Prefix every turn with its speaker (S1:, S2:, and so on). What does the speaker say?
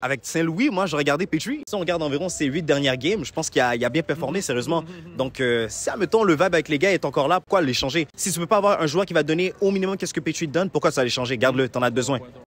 S1: Avec Saint-Louis, moi, je regardais Petrie. Si on regarde environ ses huit dernières games, je pense qu'il a, a, bien performé, sérieusement. Donc, euh, si, mettons le vibe avec les gars est encore là, pourquoi changer Si tu peux pas avoir un joueur qui va donner au minimum qu'est-ce que Petrie donne, pourquoi ça l'échanger? Garde-le, t'en as besoin.